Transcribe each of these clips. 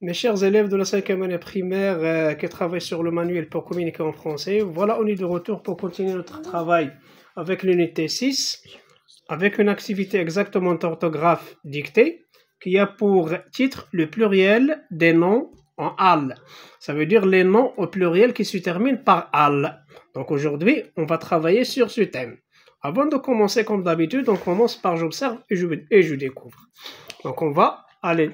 Mes chers élèves de la cinquième année primaire euh, qui travaillent sur le manuel pour communiquer en français, voilà, on est de retour pour continuer notre travail avec l'unité 6, avec une activité exactement orthographe dictée, qui a pour titre le pluriel des noms en al. Ça veut dire les noms au pluriel qui se terminent par al. Donc aujourd'hui, on va travailler sur ce thème. Avant de commencer comme d'habitude, on commence par j'observe et et je découvre. Donc on va aller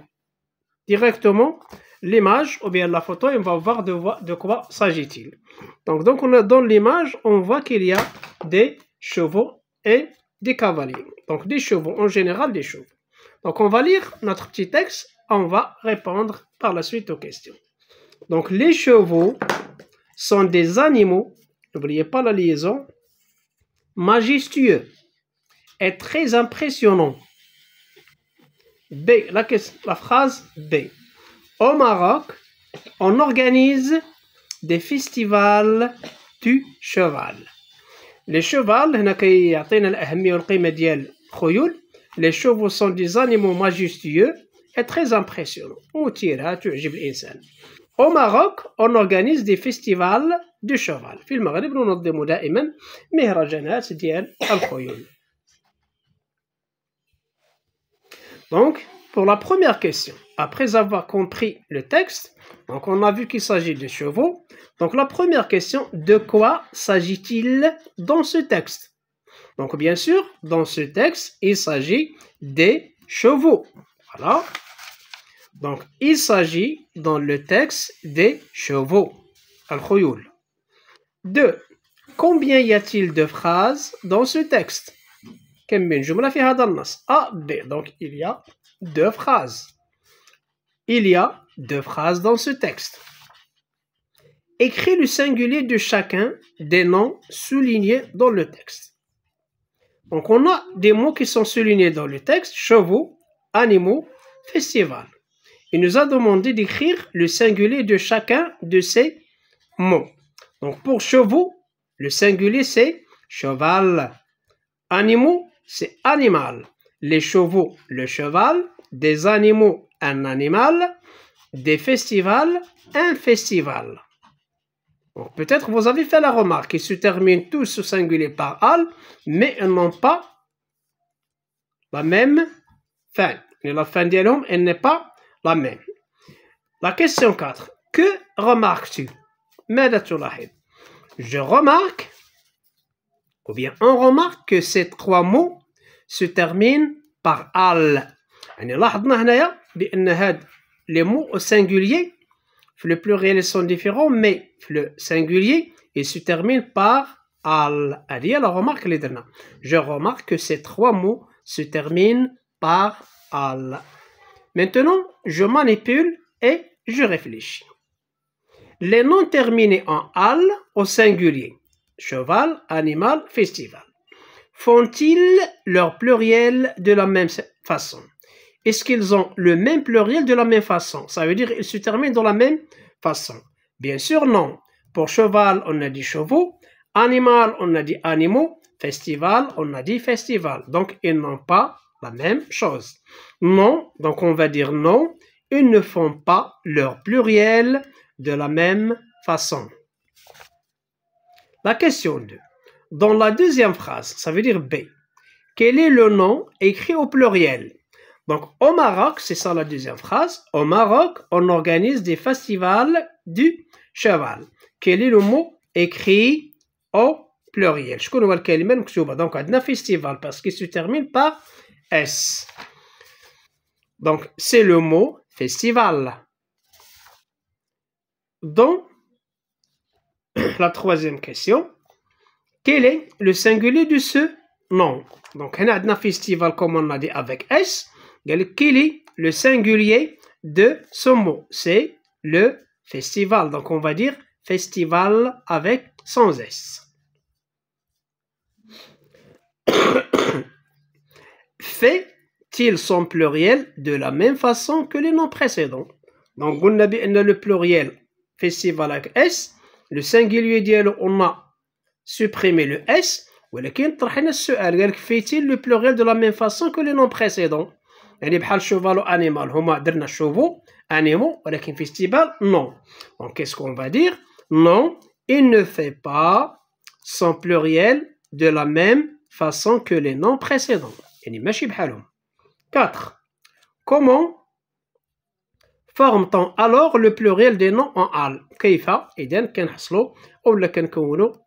directement l'image ou bien la photo et on va voir de, quoi s'agit-il. Donc, donc, on a dans l'image, on voit qu'il y a des chevaux et des cavaliers. Donc, des chevaux, en général des chevaux. Donc, on va lire notre petit texte, on va répondre par la suite aux questions. Donc, les chevaux sont des animaux, n'oubliez pas la liaison, majestueux et très impressionnants B. La, la phrase B. Au Maroc, on organise des festivals du cheval. Les chevaux, Les chevaux sont des animaux majestueux et très impressionnants. tu Au Maroc, on organise des festivals du cheval. Maroc, المغرب ننظم des مهرجانات al الخيول. Donc, pour la première question, après avoir compris le texte, donc on a vu qu'il s'agit de chevaux. Donc la première question, de quoi s'agit-il dans ce texte Donc bien sûr, dans ce texte, il s'agit des chevaux. Voilà. Donc il s'agit dans le texte des chevaux. al khoyoul Deux, Combien y a-t-il de phrases dans ce texte donc il y a deux phrases il y a deux phrases dans ce texte écris le singulier de chacun des noms soulignés dans le texte donc on a des mots qui sont soulignés dans le texte chevaux animaux festival il nous a demandé d'écrire le singulier de chacun de ces mots donc pour chevaux le singulier c'est cheval animaux c'est animal. Les chevaux, le cheval. Des animaux, un animal. Des festivals, un festival. Peut-être vous avez fait la remarque, ils se terminent tous au singulier par al, mais ils n'ont pas la même fin. la fin l'homme, elle n'est pas la même. La question 4. Que remarques-tu Je remarque ou bien on remarque que ces trois mots se terminent par al. les mots au singulier, le pluriel sont différents, mais le singulier, il se termine par al. la remarque les Je remarque que ces trois mots se terminent par al. Maintenant, je manipule et je réfléchis. Les noms terminés en al au singulier cheval, animal, festival. Font-ils leur pluriel de la même façon Est-ce qu'ils ont le même pluriel de la même façon Ça veut dire qu'ils se terminent de la même façon. Bien sûr, non. Pour cheval, on a dit chevaux. Animal, on a dit animaux. Festival, on a dit festival. Donc, ils n'ont pas la même chose. Non, donc on va dire non. Ils ne font pas leur pluriel de la même façon. La question 2. Dans la deuxième phrase, ça veut dire B. Quel est le nom écrit au pluriel Donc au Maroc, c'est ça la deuxième phrase. Au Maroc, on organise des festivals du cheval. Quel est le mot écrit au pluriel Je connais le mot que Donc on a un festival parce qu'il se termine par S. Donc c'est le mot festival. Donc la troisième question. Quel est le singulier de ce nom Donc, on a un festival, comme on l'a dit, avec S. Quel est le singulier de ce mot C'est le festival. Donc, on va dire festival avec sans S. Fait-il son pluriel de la même façon que les noms précédents Donc, on a le pluriel festival avec S. Le singulier dit on a supprimé le S, ou le qu'on fait le pluriel de la même façon que les noms précédents Il y a cheval animal, festival Non. Donc, qu'est-ce qu'on va dire Non, il ne fait pas son pluriel de la même façon que les noms précédents. Il 4. Comment Forme-t-on alors le pluriel des noms en al Kaïfa Et d'un, qu'un Ou le qu'un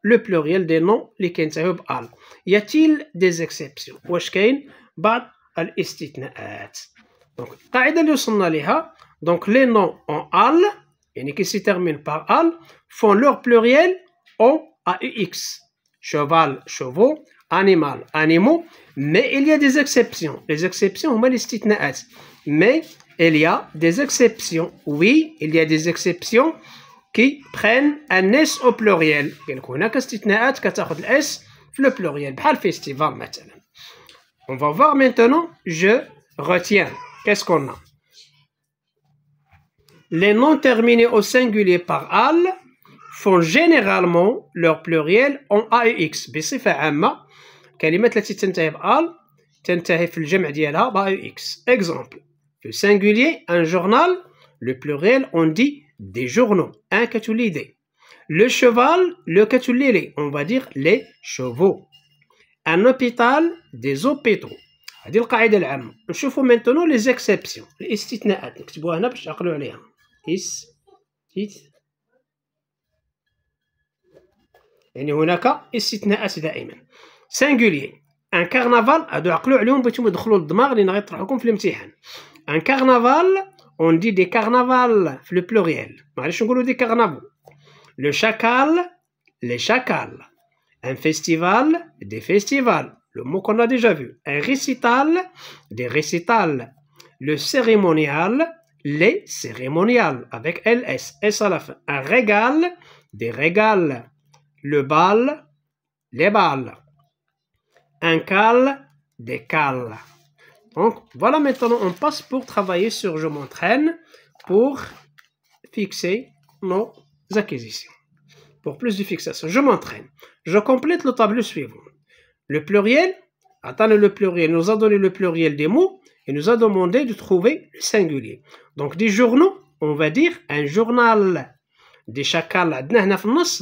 Le pluriel des noms les qu'un sahib al Y a-t-il des exceptions Ou ce qu'un Bah, l'estitna est. Donc, taïda le sonna l'iha. Donc, les noms en al, et ni qui se termine par al, font leur pluriel en "-aux". Cheval, chevaux, animal, animaux. Mais il y a des exceptions. Les exceptions, on m'a l'estitna est. Mais il y a des exceptions. Oui, il y a des exceptions qui prennent un S au pluriel. Il y a S le pluriel, le festival maintenant. On va voir maintenant, je retiens. Qu'est-ce qu'on a Les noms terminés au singulier par al font généralement leur pluriel en a بصفة عامة التي تنتهي تنتهي في Exemple. Le singulier, un journal. Le pluriel, on dit des journaux. Un catulide. Le cheval, le catulide, On va dire les chevaux. Un hôpital, des hôpitaux. هذه القاعدة العامة نشوفوا les لي زيكسيبسيون الاستثناءات نكتبوها هنا باش تعقلوا عليها يعني هناك استثناءات دائما un carnaval, on dit des carnavals, le pluriel. des carnavaux. Le chacal, les chacals. Un festival, des festivals. Le mot qu'on a déjà vu. Un récital, des récitals. Le cérémonial, les cérémonials. avec LS, S à la fin. Un régal, des régales. Le bal, les balles. Un cal, des cales. Donc voilà, maintenant on passe pour travailler sur je m'entraîne pour fixer nos acquisitions. Pour plus de fixation, je m'entraîne. Je complète le tableau suivant. Le pluriel, Attendez, le pluriel, nous a donné le pluriel des mots et nous a demandé de trouver le singulier. Donc des journaux, on va dire un journal. Des chacals,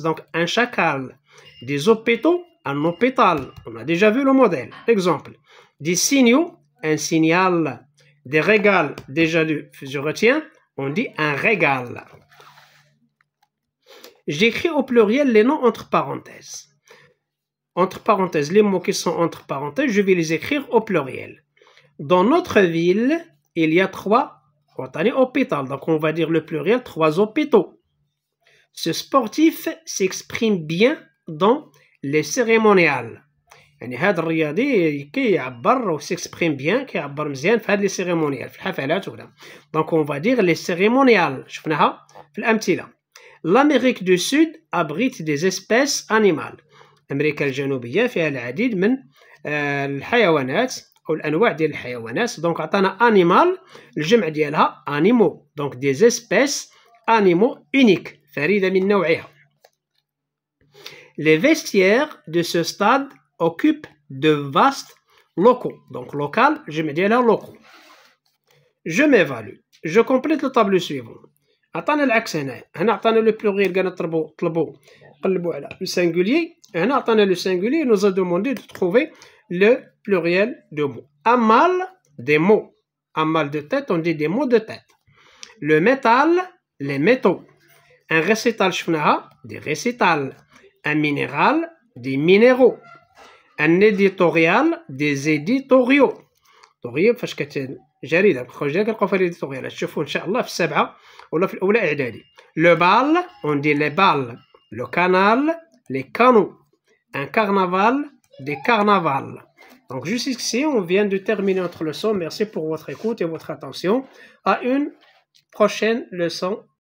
donc un chacal. Des hôpitaux, un hôpital. On a déjà vu le modèle. Exemple. Des signaux, un signal des régal déjà lu. Je retiens, on dit un régal. J'écris au pluriel les noms entre parenthèses. Entre parenthèses, les mots qui sont entre parenthèses, je vais les écrire au pluriel. Dans notre ville, il y a trois hôpitaux. Donc on va dire le pluriel, trois hôpitaux. Ce sportif s'exprime bien dans les cérémoniales. يعني هذا الرياضي كيعبر سيكسبريم بيان كيعبر مزيان في هاد لي سيريمونيال في الحفلات وكذا دونك اون فادير لي سيريمونيال شفناها في الامثله لاميريك دو سود ابغيت دي زيسبيس انيمال امريكا الجنوبيه فيها العديد من آه، الحيوانات او الانواع ديال الحيوانات دونك عطانا انيمال الجمع ديالها انيمو دونك دي زيسبيس انيمو اونيك فريده من نوعها لي فيستيير دو سو ستاد occupe de vastes locaux. Donc, local, je me dis alors local locaux. Je m'évalue. Je complète le tableau suivant. Attendez l'accès. On hein, attend le pluriel. Le singulier. On hein, attend le singulier. nous a demandé de trouver le pluriel de mots. Un mal, des mots. Un mal de tête, on dit des mots de tête. Le métal, les métaux. Un récital, des récitals. Un minéral, des minéraux. Un éditorial des éditoriaux. Le bal, on dit les balles. Le canal, les canaux. Un carnaval des carnavals. Donc, jusqu'ici, on vient de terminer notre leçon. Merci pour votre écoute et votre attention. À une prochaine leçon.